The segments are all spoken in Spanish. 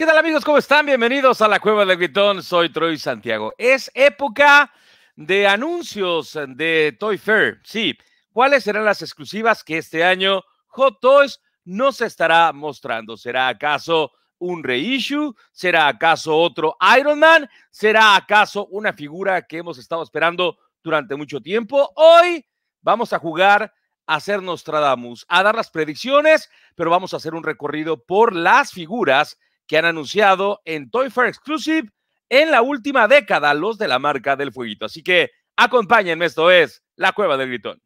¿Qué tal amigos? ¿Cómo están? Bienvenidos a la Cueva del Gritón. Soy Troy Santiago. Es época de anuncios de Toy Fair. Sí, ¿cuáles serán las exclusivas que este año Hot Toys nos estará mostrando? ¿Será acaso un reissue? ¿Será acaso otro Iron Man? ¿Será acaso una figura que hemos estado esperando durante mucho tiempo? Hoy vamos a jugar a ser Nostradamus, a dar las predicciones, pero vamos a hacer un recorrido por las figuras que han anunciado en Toy Fair Exclusive en la última década los de la marca del fueguito. Así que acompáñenme, esto es La Cueva del Gritón.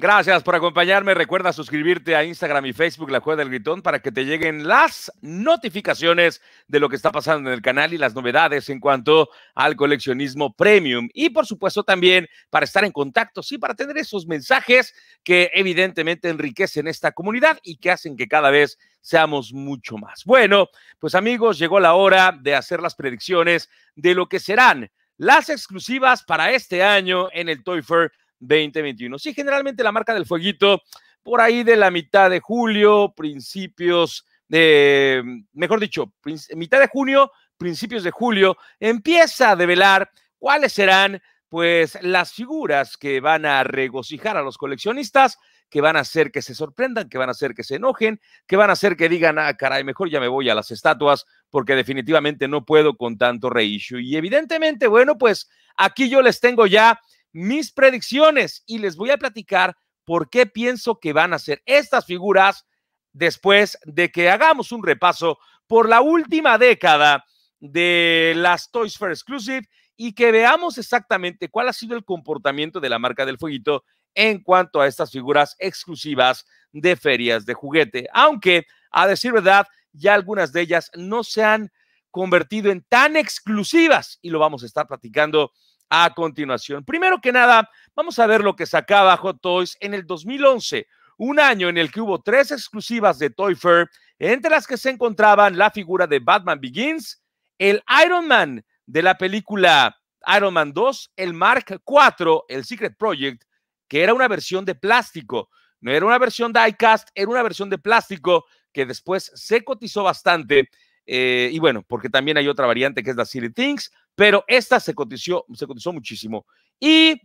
Gracias por acompañarme. Recuerda suscribirte a Instagram y Facebook, La Juega del Gritón, para que te lleguen las notificaciones de lo que está pasando en el canal y las novedades en cuanto al coleccionismo premium. Y por supuesto también para estar en contacto, sí, para tener esos mensajes que evidentemente enriquecen esta comunidad y que hacen que cada vez seamos mucho más. Bueno, pues amigos, llegó la hora de hacer las predicciones de lo que serán las exclusivas para este año en el Toy Fair 2021. Sí, generalmente la marca del fueguito por ahí de la mitad de julio, principios de, mejor dicho, mitad de junio, principios de julio, empieza a develar cuáles serán pues las figuras que van a regocijar a los coleccionistas, que van a hacer que se sorprendan, que van a hacer que se enojen, que van a hacer que digan, ah, caray, mejor ya me voy a las estatuas porque definitivamente no puedo con tanto reissue. Y evidentemente, bueno, pues aquí yo les tengo ya mis predicciones y les voy a platicar por qué pienso que van a ser estas figuras después de que hagamos un repaso por la última década de las Toys for Exclusive y que veamos exactamente cuál ha sido el comportamiento de la marca del fueguito en cuanto a estas figuras exclusivas de ferias de juguete. Aunque, a decir verdad, ya algunas de ellas no se han convertido en tan exclusivas y lo vamos a estar platicando a continuación. Primero que nada, vamos a ver lo que sacaba Hot Toys en el 2011, un año en el que hubo tres exclusivas de Toy Fair, entre las que se encontraban la figura de Batman Begins, el Iron Man de la película Iron Man 2, el Mark 4, el Secret Project, que era una versión de plástico. No era una versión diecast, era una versión de plástico que después se cotizó bastante eh, y bueno, porque también hay otra variante que es la City Things, pero esta se cotizó, se cotizó muchísimo. Y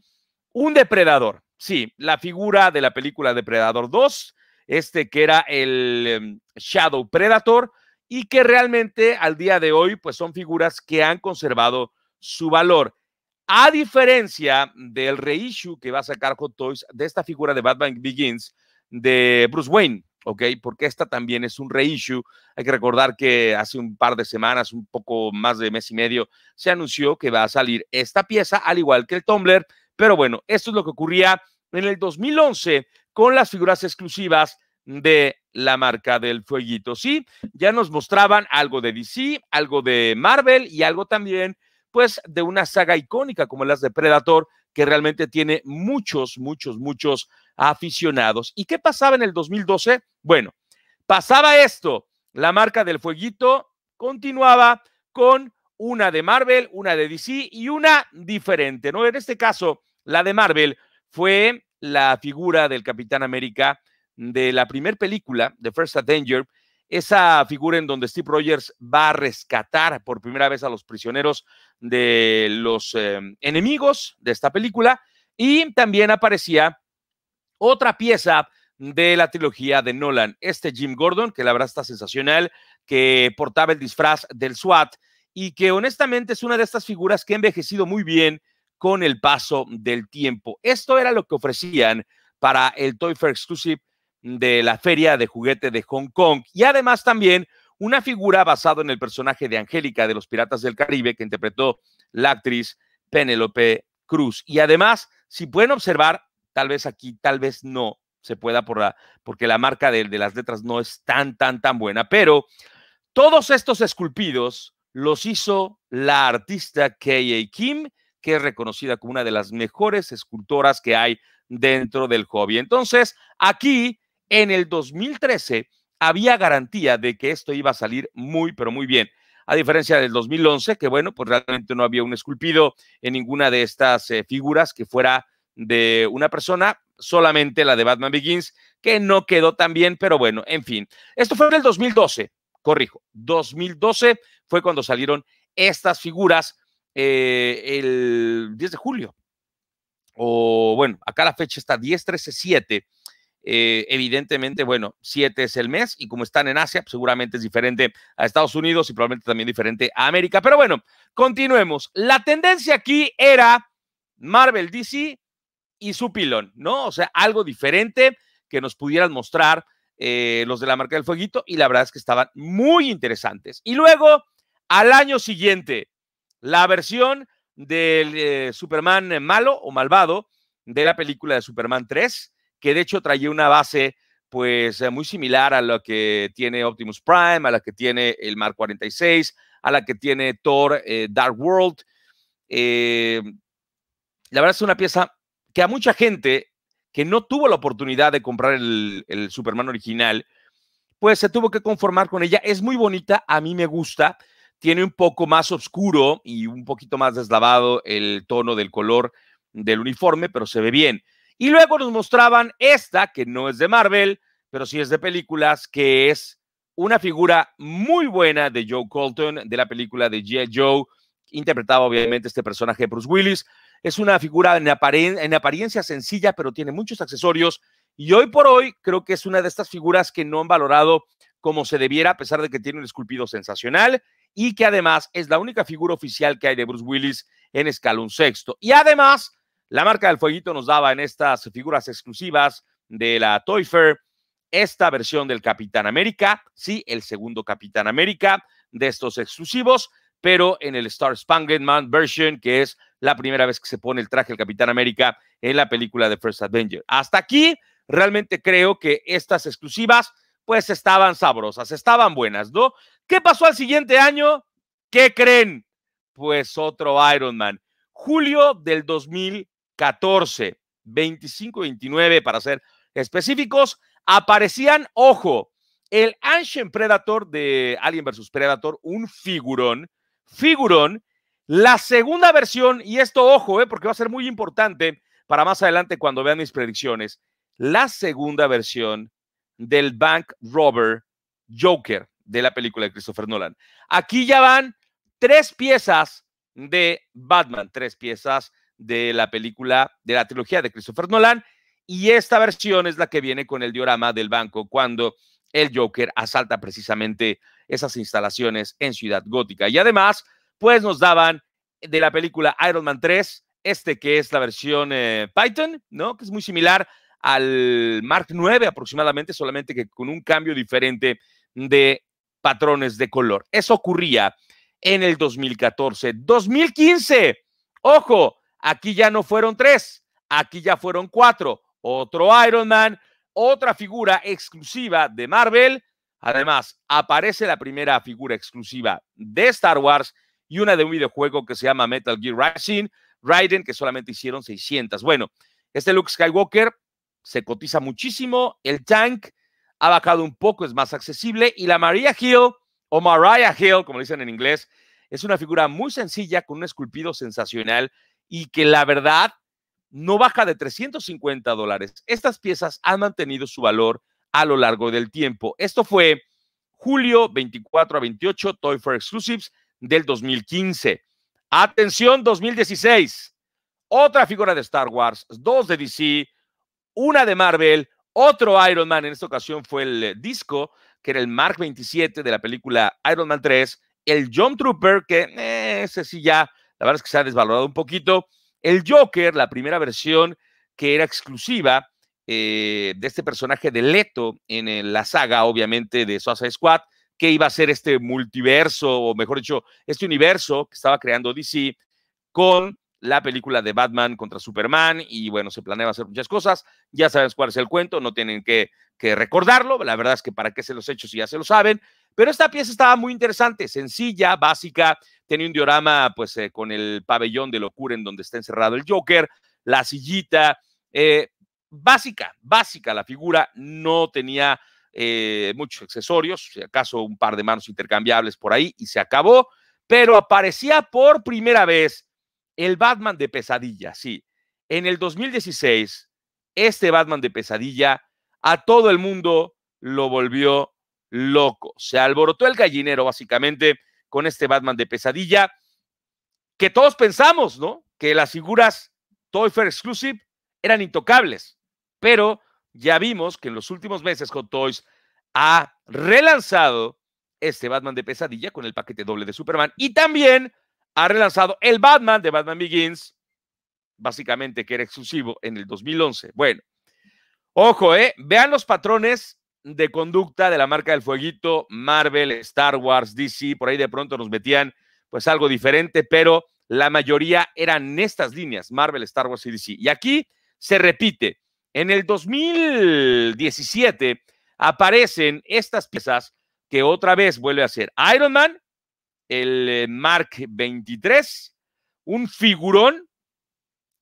un depredador, sí, la figura de la película Depredador 2, este que era el em, Shadow Predator, y que realmente al día de hoy, pues son figuras que han conservado su valor. A diferencia del reissue que va a sacar Hot Toys de esta figura de Batman Begins de Bruce Wayne, ¿ok? Porque esta también es un reissue. Hay que recordar que hace un par de semanas, un poco más de mes y medio, se anunció que va a salir esta pieza, al igual que el Tumblr. Pero bueno, esto es lo que ocurría en el 2011 con las figuras exclusivas de la marca del fueguito. Sí, ya nos mostraban algo de DC, algo de Marvel y algo también, pues, de una saga icónica como las de Predator, que realmente tiene muchos, muchos, muchos aficionados. ¿Y qué pasaba en el 2012? Bueno, pasaba esto, la marca del fueguito continuaba con una de Marvel, una de DC y una diferente, ¿no? En este caso, la de Marvel fue la figura del Capitán América de la primera película, The First Avenger, esa figura en donde Steve Rogers va a rescatar por primera vez a los prisioneros de los eh, enemigos de esta película. Y también aparecía otra pieza de la trilogía de Nolan, este Jim Gordon, que la verdad está sensacional, que portaba el disfraz del SWAT y que honestamente es una de estas figuras que ha envejecido muy bien con el paso del tiempo. Esto era lo que ofrecían para el Toy Fair Exclusive de la Feria de Juguete de Hong Kong. Y además también una figura basada en el personaje de Angélica de los Piratas del Caribe que interpretó la actriz Penélope Cruz. Y además, si pueden observar, tal vez aquí, tal vez no se pueda por la, porque la marca de, las letras no es tan, tan, tan buena, pero todos estos esculpidos los hizo la artista K.A. Kim, que es reconocida como una de las mejores escultoras que hay dentro del hobby. Entonces, aquí en el 2013 había garantía de que esto iba a salir muy, pero muy bien. A diferencia del 2011, que bueno, pues realmente no había un esculpido en ninguna de estas eh, figuras que fuera de una persona, solamente la de Batman Begins, que no quedó tan bien, pero bueno, en fin. Esto fue en el 2012, corrijo, 2012 fue cuando salieron estas figuras eh, el 10 de julio. O bueno, acá la fecha está 10, 13, 7 eh, evidentemente, bueno, 7 es el mes y como están en Asia, pues, seguramente es diferente a Estados Unidos y probablemente también diferente a América. Pero bueno, continuemos. La tendencia aquí era Marvel DC y su pilón, ¿no? O sea, algo diferente que nos pudieran mostrar eh, los de la marca del fueguito y la verdad es que estaban muy interesantes. Y luego, al año siguiente, la versión del eh, Superman malo o malvado de la película de Superman 3 que de hecho traía una base pues eh, muy similar a la que tiene Optimus Prime, a la que tiene el Mark 46, a la que tiene Thor eh, Dark World. Eh, la verdad es una pieza que a mucha gente que no tuvo la oportunidad de comprar el, el Superman original, pues se tuvo que conformar con ella. Es muy bonita, a mí me gusta. Tiene un poco más oscuro y un poquito más deslavado el tono del color del uniforme, pero se ve bien. Y luego nos mostraban esta, que no es de Marvel, pero sí es de películas, que es una figura muy buena de Joe Colton, de la película de G.I. Joe, interpretaba obviamente este personaje de Bruce Willis. Es una figura en, en apariencia sencilla, pero tiene muchos accesorios. Y hoy por hoy creo que es una de estas figuras que no han valorado como se debiera, a pesar de que tiene un esculpido sensacional y que además es la única figura oficial que hay de Bruce Willis en Escalón un sexto. Y además la marca del fueguito nos daba en estas figuras exclusivas de la Toy Fair esta versión del Capitán América, sí, el segundo Capitán América de estos exclusivos, pero en el Star Spangled Man version, que es la primera vez que se pone el traje del Capitán América en la película de First Avenger. Hasta aquí, realmente creo que estas exclusivas, pues estaban sabrosas, estaban buenas, ¿no? ¿Qué pasó al siguiente año? ¿Qué creen? Pues otro Iron Man. Julio del 2000. 14, 25 29 para ser específicos, aparecían, ojo, el Ancient Predator de Alien vs. Predator, un figurón, figurón, la segunda versión, y esto ojo, eh, porque va a ser muy importante para más adelante cuando vean mis predicciones, la segunda versión del Bank Robber Joker de la película de Christopher Nolan. Aquí ya van tres piezas de Batman, tres piezas de la película, de la trilogía de Christopher Nolan. Y esta versión es la que viene con el diorama del banco cuando el Joker asalta precisamente esas instalaciones en Ciudad Gótica. Y además, pues nos daban de la película Iron Man 3, este que es la versión eh, Python, ¿no? Que es muy similar al Mark 9 aproximadamente, solamente que con un cambio diferente de patrones de color. Eso ocurría en el 2014. 2015, ojo, Aquí ya no fueron tres, aquí ya fueron cuatro. Otro Iron Man, otra figura exclusiva de Marvel. Además, aparece la primera figura exclusiva de Star Wars y una de un videojuego que se llama Metal Gear Rising, Raiden, que solamente hicieron 600. Bueno, este Luke Skywalker se cotiza muchísimo, el tank ha bajado un poco, es más accesible, y la Maria Hill, o Mariah Hill, como dicen en inglés, es una figura muy sencilla con un esculpido sensacional y que la verdad no baja de 350 dólares. Estas piezas han mantenido su valor a lo largo del tiempo. Esto fue julio 24 a 28, Toy Fair Exclusives del 2015. Atención, 2016. Otra figura de Star Wars, dos de DC, una de Marvel, otro Iron Man. En esta ocasión fue el eh, disco, que era el Mark 27 de la película Iron Man 3, el John Trooper, que eh, ese sí ya la verdad es que se ha desvalorado un poquito. El Joker, la primera versión que era exclusiva eh, de este personaje de Leto en, eh, la saga, obviamente, de Suicide Squad, que iba a ser este multiverso, o mejor dicho, este universo que estaba creando DC con la película de Batman contra Superman y bueno, se planeaba hacer muchas cosas, ya sabes cuál es el cuento, no tienen que, que recordarlo, la verdad es que para qué se los he hecho si ya se lo saben, pero esta pieza estaba muy interesante, sencilla, básica, tenía un diorama pues eh, con el pabellón de locura en donde está encerrado el Joker, la sillita, eh, básica, básica la figura, no tenía eh, muchos accesorios, si acaso un par de manos intercambiables por ahí y se acabó, pero aparecía por primera vez el Batman de pesadilla, sí. En el 2016, este Batman de pesadilla a todo el mundo lo volvió loco. Se alborotó el gallinero, básicamente con este Batman de pesadilla, que todos pensamos, ¿no? Que las figuras Toy Fair Exclusive eran intocables, pero ya vimos que en los últimos meses Hot Toys ha relanzado este Batman de pesadilla con el paquete doble de Superman y también ha relanzado el Batman de Batman Begins, básicamente que era exclusivo en el 2011. Bueno, ojo, eh, vean los patrones de conducta de la marca del fueguito, Marvel, Star Wars, DC, por ahí de pronto nos metían pues algo diferente, pero la mayoría eran estas líneas, Marvel, Star Wars y DC. Y aquí se repite, en el 2017 aparecen estas piezas que otra vez vuelve a ser Iron Man, el eh, Mark 23, un figurón,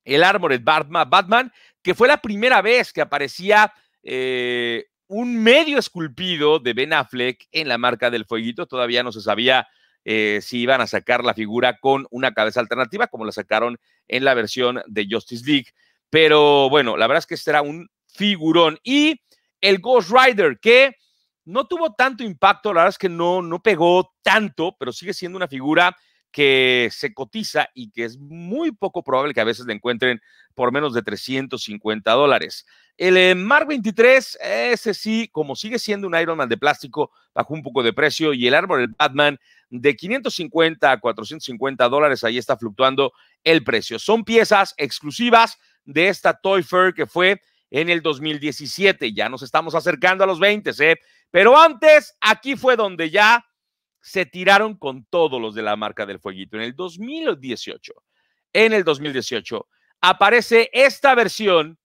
el Armored Batman, Batman que fue la primera vez que aparecía eh, un medio esculpido de Ben Affleck en la marca del fueguito. Todavía no se sabía eh, si iban a sacar la figura con una cabeza alternativa, como la sacaron en la versión de Justice League. Pero bueno, la verdad es que será este un figurón. Y el Ghost Rider, que no tuvo tanto impacto, la verdad es que no, no pegó tanto, pero sigue siendo una figura que se cotiza y que es muy poco probable que a veces le encuentren por menos de 350 dólares. El eh, Mark 23, ese sí, como sigue siendo un Iron Man de plástico, bajó un poco de precio. Y el árbol el Batman, de 550 a 450 dólares, ahí está fluctuando el precio. Son piezas exclusivas de esta Toy Fair que fue en el 2017. Ya nos estamos acercando a los 20, ¿eh? Pero antes, aquí fue donde ya se tiraron con todos los de la marca del fueguito. En el 2018, en el 2018, aparece esta versión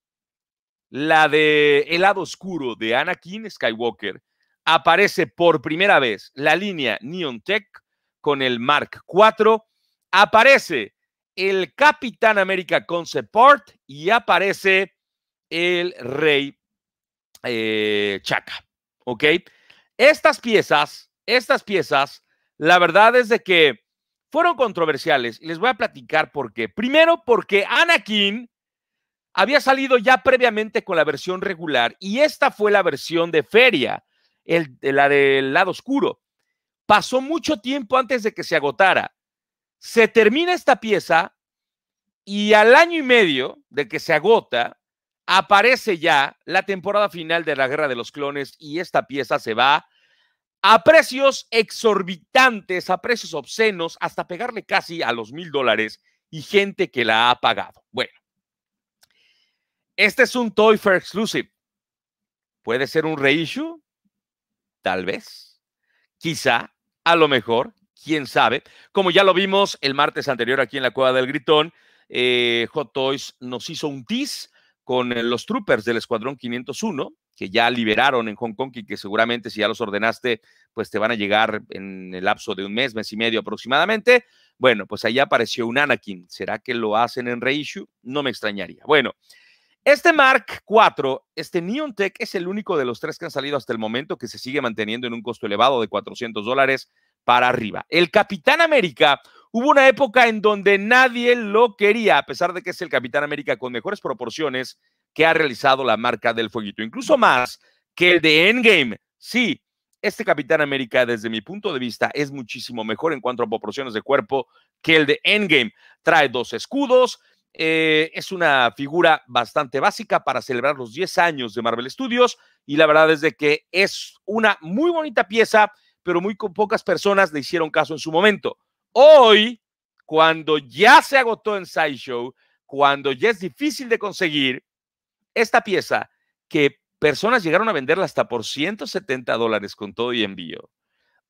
la de El lado oscuro de Anakin Skywalker, aparece por primera vez la línea Neon Tech con el Mark IV, aparece el Capitán América Concept Art y aparece el Rey eh, Chaka. ¿Ok? Estas piezas, estas piezas, la verdad es de que fueron controversiales y les voy a platicar por qué. Primero, porque Anakin había salido ya previamente con la versión regular y esta fue la versión de feria, el, la del lado oscuro. Pasó mucho tiempo antes de que se agotara. Se termina esta pieza y al año y medio de que se agota, aparece ya la temporada final de la Guerra de los Clones y esta pieza se va a precios exorbitantes, a precios obscenos, hasta pegarle casi a los mil dólares y gente que la ha pagado. Bueno, este es un Toy Fair Exclusive. ¿Puede ser un reissue? Tal vez. Quizá, a lo mejor, quién sabe. Como ya lo vimos el martes anterior aquí en la Cueva del Gritón, eh, Hot Toys nos hizo un tease con los troopers del Escuadrón 501, que ya liberaron en Hong Kong y que seguramente si ya los ordenaste, pues te van a llegar en el lapso de un mes, mes y medio aproximadamente. Bueno, pues ahí apareció un Anakin. ¿Será que lo hacen en reissue? No me extrañaría. Bueno, este Mark IV, este Neon Tech, es el único de los tres que han salido hasta el momento que se sigue manteniendo en un costo elevado de 400 dólares para arriba. El Capitán América, hubo una época en donde nadie lo quería, a pesar de que es el Capitán América con mejores proporciones que ha realizado la marca del fueguito, incluso más que el de Endgame. Sí, este Capitán América, desde mi punto de vista, es muchísimo mejor en cuanto a proporciones de cuerpo que el de Endgame. Trae dos escudos, eh, es una figura bastante básica para celebrar los 10 años de Marvel Studios y la verdad es de que es una muy bonita pieza, pero muy con pocas personas le hicieron caso en su momento. Hoy, cuando ya se agotó en Sideshow, cuando ya es difícil de conseguir, esta pieza que personas llegaron a venderla hasta por 170 dólares con todo y envío.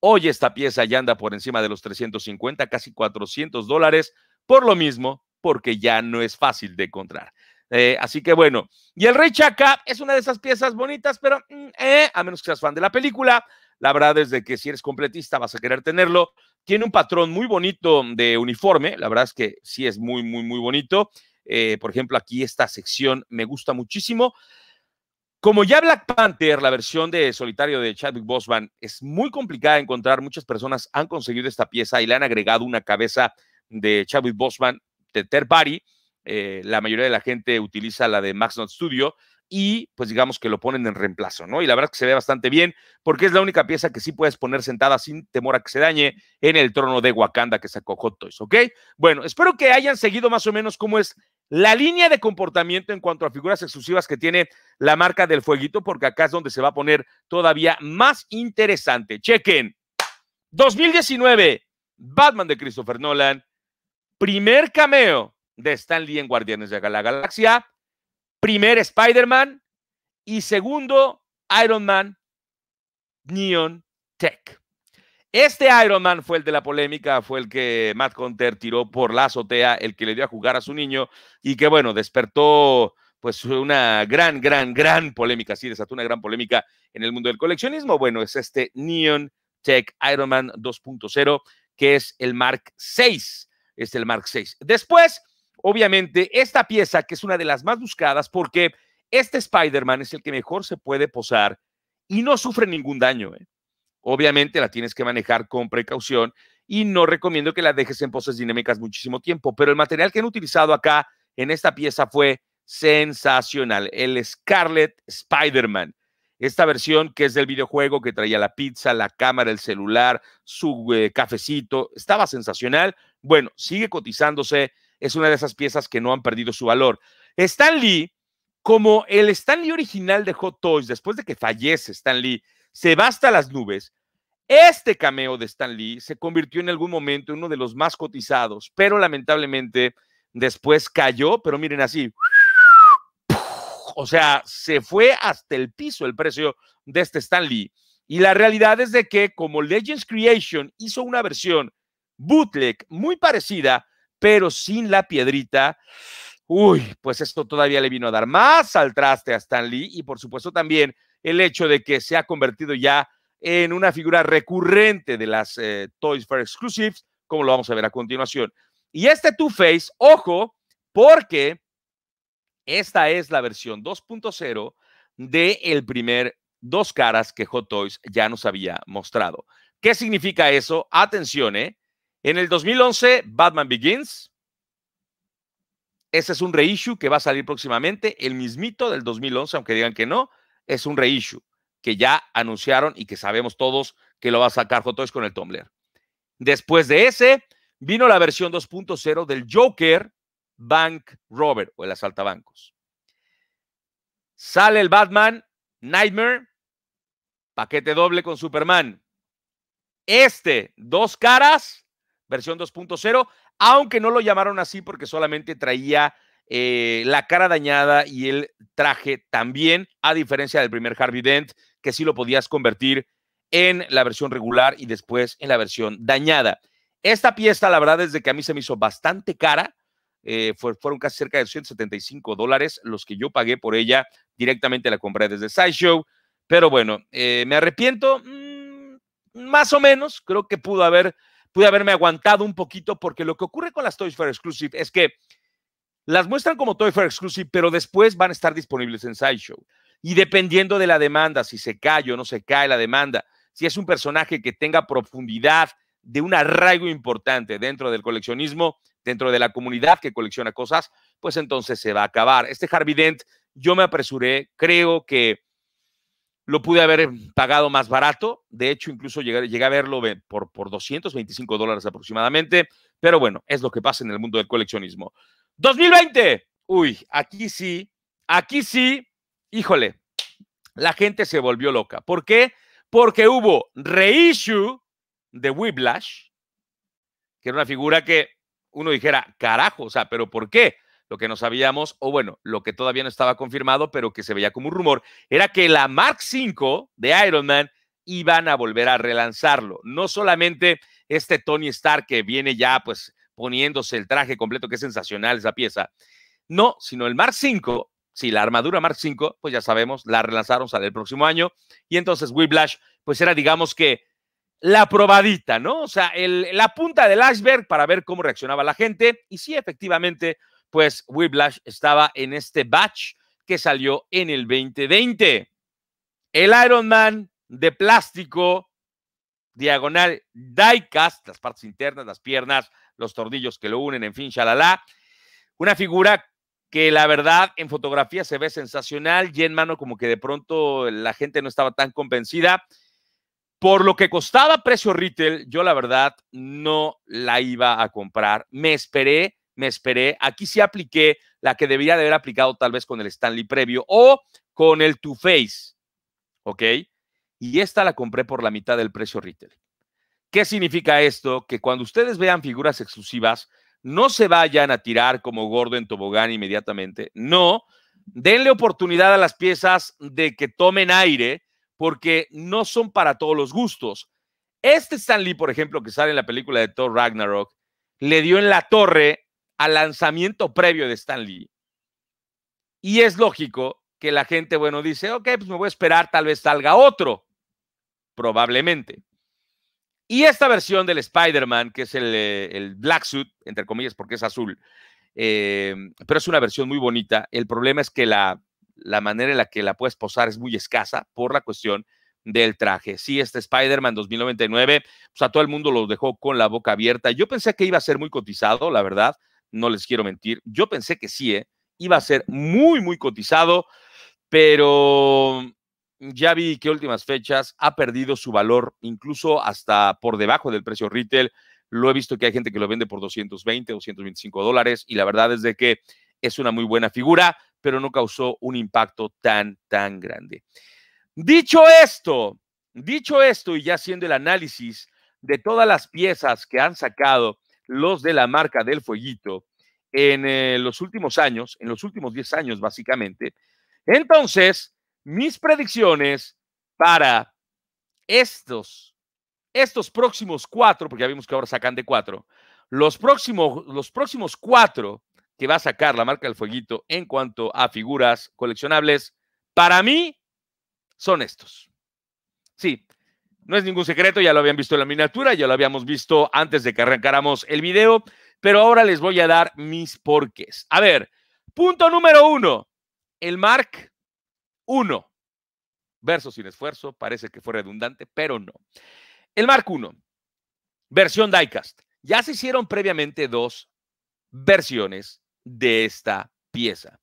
Hoy esta pieza ya anda por encima de los 350, casi 400 dólares. Por lo mismo, porque ya no es fácil de encontrar. Eh, así que bueno, y el Rey Chaka es una de esas piezas bonitas, pero mm, eh, a menos que seas fan de la película, la verdad es que si eres completista vas a querer tenerlo. Tiene un patrón muy bonito de uniforme, la verdad es que sí es muy, muy, muy bonito. Eh, por ejemplo, aquí esta sección me gusta muchísimo. Como ya Black Panther, la versión de solitario de Chadwick Boseman, es muy complicada de encontrar. Muchas personas han conseguido esta pieza y le han agregado una cabeza de Chadwick Boseman de third party, eh, la mayoría de la gente utiliza la de Not Studio y pues digamos que lo ponen en reemplazo, ¿no? Y la verdad es que se ve bastante bien porque es la única pieza que sí puedes poner sentada sin temor a que se dañe en el trono de Wakanda que sacó Hot Toys, ¿ok? Bueno, espero que hayan seguido más o menos cómo es la línea de comportamiento en cuanto a figuras exclusivas que tiene la marca del fueguito porque acá es donde se va a poner todavía más interesante. Chequen, 2019, Batman de Christopher Nolan, primer cameo de Stan Lee en Guardianes de la Galaxia, primer Spider-Man y segundo Iron Man Neon Tech. Este Iron Man fue el de la polémica, fue el que Matt Conter tiró por la azotea, el que le dio a jugar a su niño y que bueno, despertó pues una gran, gran, gran polémica, sí, desató una gran polémica en el mundo del coleccionismo. Bueno, es este Neon Tech Iron Man 2.0, que es el Mark 6 es el Mark VI. Después, obviamente, esta pieza que es una de las más buscadas porque este Spider-Man es el que mejor se puede posar y no sufre ningún daño. ¿eh? Obviamente la tienes que manejar con precaución y no recomiendo que la dejes en poses dinámicas muchísimo tiempo, pero el material que han utilizado acá en esta pieza fue sensacional, el Scarlet Spider-Man. Esta versión que es del videojuego que traía la pizza, la cámara, el celular, su eh, cafecito, estaba sensacional. Bueno, sigue cotizándose, es una de esas piezas que no han perdido su valor. Stan Lee, como el Stan Lee original de Hot Toys, después de que fallece Stan Lee, se va hasta las nubes, este cameo de Stan Lee se convirtió en algún momento en uno de los más cotizados, pero lamentablemente después cayó, pero miren así. O sea, se fue hasta el piso el precio de este Stan Lee. Y la realidad es de que como Legends Creation hizo una versión bootleg, muy parecida, pero sin la piedrita. Uy, pues esto todavía le vino a dar más al traste a Stan Lee y por supuesto también el hecho de que se ha convertido ya en una figura recurrente de las eh, Toys for Exclusives, como lo vamos a ver a continuación. Y este Two Face, ojo, porque esta es la versión 2.0 del primer Dos Caras que Hot Toys ya nos había mostrado. ¿Qué significa eso? Atención, ¿eh? En el 2011, Batman Begins. Ese es un reissue que va a salir próximamente, el mismito del 2011, aunque digan que no, es un reissue que ya anunciaron y que sabemos todos que lo va a sacar Hot con el Tumblr. Después de ese, vino la versión 2.0 del Joker Bank Robert o el asaltabancos. Sale el Batman Nightmare, paquete doble con Superman. Este, dos caras, versión 2.0, aunque no lo llamaron así porque solamente traía eh, la cara dañada y el traje también, a diferencia del primer Harvey Dent, que sí lo podías convertir en la versión regular y después en la versión dañada. Esta pieza, la verdad, desde que a mí se me hizo bastante cara. Eh, fueron casi cerca de 175 dólares los que yo pagué por ella. Directamente la compré desde Sideshow. Pero bueno, eh, me arrepiento, mm, más o menos. Creo que pudo haber pude haberme aguantado un poquito porque lo que ocurre con las Toys for Exclusive es que las muestran como Toys for Exclusive, pero después van a estar disponibles en Sideshow. Y dependiendo de la demanda, si se cae o no se cae la demanda, si es un personaje que tenga profundidad de un arraigo importante dentro del coleccionismo, dentro de la comunidad que colecciona cosas, pues entonces se va a acabar. Este Harvey Dent, yo me apresuré, creo que lo pude haber em, pagado más barato. De hecho, incluso llegué, a verlo por, 225 dólares aproximadamente. Pero bueno, es lo que pasa en el mundo del coleccionismo. 2020. Uy, aquí sí, aquí sí, híjole, la gente se volvió loca. ¿Por qué? Porque hubo reissue de Whiplash, que era una figura que uno dijera, carajo, o sea, pero ¿por qué? lo que no sabíamos, o bueno, lo que todavía no estaba confirmado, pero que se veía como un rumor, era que la Mark V de Iron Man iban a volver a relanzarlo. No solamente este Tony Stark que viene ya pues poniéndose el traje completo, que es sensacional esa pieza, no, sino el Mark V, si sí, la armadura Mark V, pues ya sabemos, la relanzaron, sale el próximo año, y entonces Whiplash, pues era digamos que la probadita, ¿no? O sea, la punta del iceberg para ver cómo reaccionaba la gente, y sí, efectivamente, pues Whiplash estaba en este batch que salió en el 2020. El Iron Man de plástico, diagonal diecast, las partes internas, las piernas, los tornillos que lo unen, en fin, shalala. Una figura que la verdad en fotografía se ve sensacional y en mano como que de pronto la gente no estaba tan convencida. Por lo que costaba precio retail, yo la verdad no la iba a comprar. Me esperé me esperé. Aquí sí apliqué la que debería de haber aplicado tal vez con el Stanley previo o con el Two Face. ¿Ok? Y esta la compré por la mitad del precio retail. ¿Qué significa esto? Que cuando ustedes vean figuras exclusivas, no se vayan a tirar como gordo en tobogán inmediatamente. No, denle oportunidad a las piezas de que tomen aire porque no son para todos los gustos. Este Stanley, por ejemplo, que sale en la película de Thor Ragnarok, le dio en la torre al lanzamiento previo de Stan Lee. Y es lógico que la gente, bueno, dice, ok, pues me voy a esperar, tal vez salga otro, probablemente. Y esta versión del Spider-Man, que es el, eh, Black Suit, entre comillas, porque es azul, eh, pero es una versión muy bonita. El problema es que la, la manera en la que la puedes posar es muy escasa por la cuestión del traje. Sí, este Spider-Man 2099, pues a todo el mundo lo dejó con la boca abierta. Yo pensé que iba a ser muy cotizado, la verdad no les quiero mentir. Yo pensé que sí, ¿eh? iba a ser muy, muy cotizado, pero ya vi que últimas fechas ha perdido su valor, incluso hasta por debajo del precio retail. Lo he visto que hay gente que lo vende por 220, 225 dólares y la verdad es de que es una muy buena figura, pero no causó un impacto tan, tan grande. Dicho esto, dicho esto y ya haciendo el análisis de todas las piezas que han sacado los de la marca del fueguito en eh, los últimos años, en los últimos 10 años básicamente. Entonces, mis predicciones para estos, estos próximos cuatro, porque ya vimos que ahora sacan de cuatro, los próximos, los próximos cuatro que va a sacar la marca del fueguito en cuanto a figuras coleccionables, para mí son estos. Sí, no es ningún secreto, ya lo habían visto en la miniatura, ya lo habíamos visto antes de que arrancáramos el video, pero ahora les voy a dar mis porques. A ver, punto número uno, el Mark I. Verso sin esfuerzo, parece que fue redundante, pero no. El Mark 1, versión diecast. Ya se hicieron previamente dos versiones de esta pieza.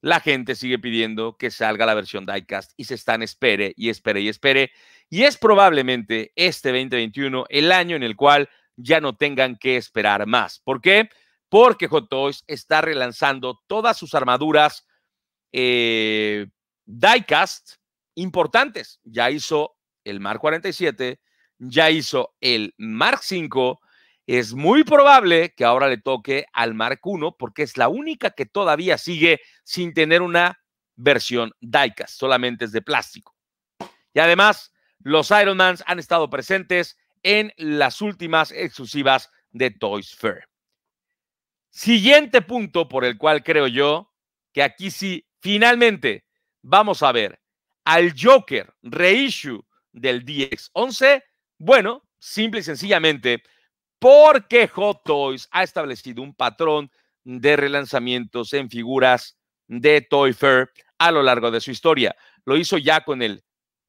La gente sigue pidiendo que salga la versión diecast y se están espere y espere y espere. Y es probablemente este 2021 el año en el cual ya no tengan que esperar más. ¿Por qué? Porque Hot Toys está relanzando todas sus armaduras eh, diecast importantes. Ya hizo el Mark 47, ya hizo el Mark 5. Es muy probable que ahora le toque al Mark 1 porque es la única que todavía sigue sin tener una versión diecast, solamente es de plástico. Y además los Ironmans han estado presentes en las últimas exclusivas de Toys Fair. Siguiente punto por el cual creo yo que aquí sí, finalmente vamos a ver al Joker reissue del DX11. Bueno, simple y sencillamente porque Hot Toys ha establecido un patrón de relanzamientos en figuras de Toys Fair a lo largo de su historia. Lo hizo ya con el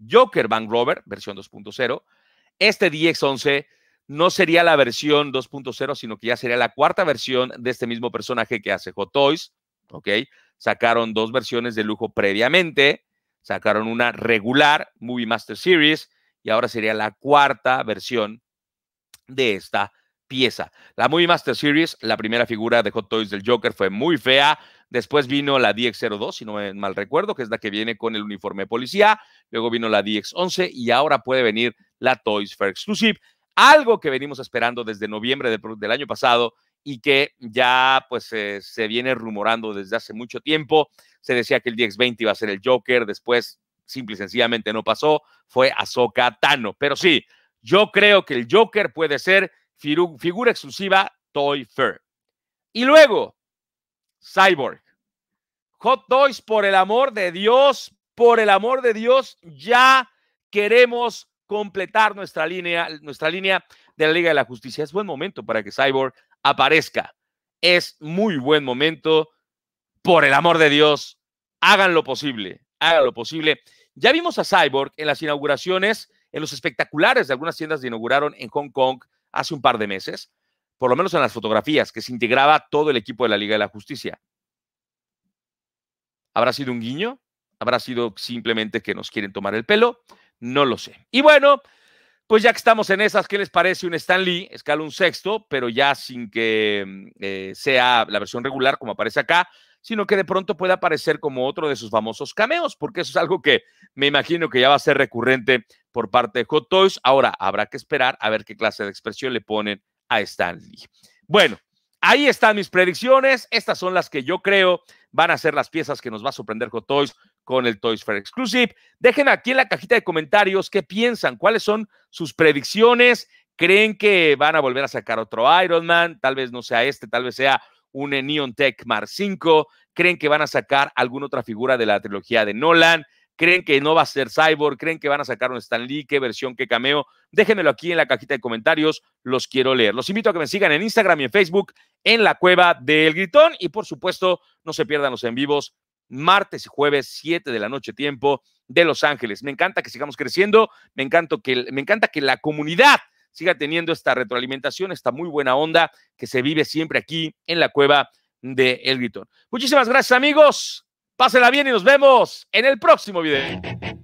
Joker Van Rover, versión 2.0. Este DX11 no sería la versión 2.0, sino que ya sería la cuarta versión de este mismo personaje que hace Hot Toys, ¿ok? Sacaron dos versiones de lujo previamente, sacaron una regular, Movie Master Series, y ahora sería la cuarta versión de esta pieza. La Movie Master Series, la primera figura de Hot Toys del Joker fue muy fea, Después vino la DX02, si no me eh, mal recuerdo, que es la que viene con el uniforme de policía. Luego vino la DX11 y ahora puede venir la Toys for Exclusive. Algo que venimos esperando desde noviembre del, año pasado y que ya pues eh, se viene rumorando desde hace mucho tiempo. Se decía que el DX20 iba a ser el Joker, después simple y sencillamente no pasó, fue Azoka Tano. Pero sí, yo creo que el Joker puede ser figura exclusiva Toy Fair. Y luego, Cyborg. Hot Toys, por el amor de Dios, por el amor de Dios, ya queremos completar nuestra línea, nuestra línea de la Liga de la Justicia. Es buen momento para que Cyborg aparezca. Es muy buen momento. Por el amor de Dios, hagan lo posible, hagan lo posible. Ya vimos a Cyborg en las inauguraciones, en los espectaculares de algunas tiendas que inauguraron en Hong Kong hace un par de meses por lo menos en las fotografías, que se integraba todo el equipo de la Liga de la Justicia. ¿Habrá sido un guiño? ¿Habrá sido simplemente que nos quieren tomar el pelo? No lo sé. Y bueno, pues ya que estamos en esas, ¿qué les parece un Stan Lee? Escala un sexto, pero ya sin que mm, eh, sea la versión regular como aparece acá, sino que de pronto pueda aparecer como otro de sus famosos cameos, porque eso es algo que me imagino que ya va a ser recurrente por parte de Hot Toys. Ahora, habrá que esperar a ver qué clase de expresión le ponen a Stanley. Bueno, ahí están mis predicciones. Estas son las que yo creo van a ser las piezas que nos va a sorprender con Toys con el Toys Fair Exclusive. Dejen aquí en la cajita de comentarios qué piensan, cuáles son sus predicciones. ¿Creen que van a volver a sacar otro Iron Man? Tal vez no sea este, tal vez sea un Neon Tech Mark 5. ¿Creen que van a sacar alguna otra figura de la trilogía de Nolan? creen que no va a ser Cyborg, creen que van a sacar un Stan Lee, qué versión, qué cameo. Déjenmelo aquí en la cajita de comentarios, los quiero leer. Los invito a que me sigan en Instagram y en Facebook en la cueva del gritón y por supuesto no se pierdan los en vivos martes y jueves 7 de la noche tiempo de Los Ángeles. Me encanta que sigamos creciendo, me, encanta que, me encanta que la comunidad siga teniendo esta retroalimentación, esta muy buena onda que se vive siempre aquí en la cueva de El Gritón. Muchísimas gracias amigos. Pásela bien y nos vemos en el próximo video.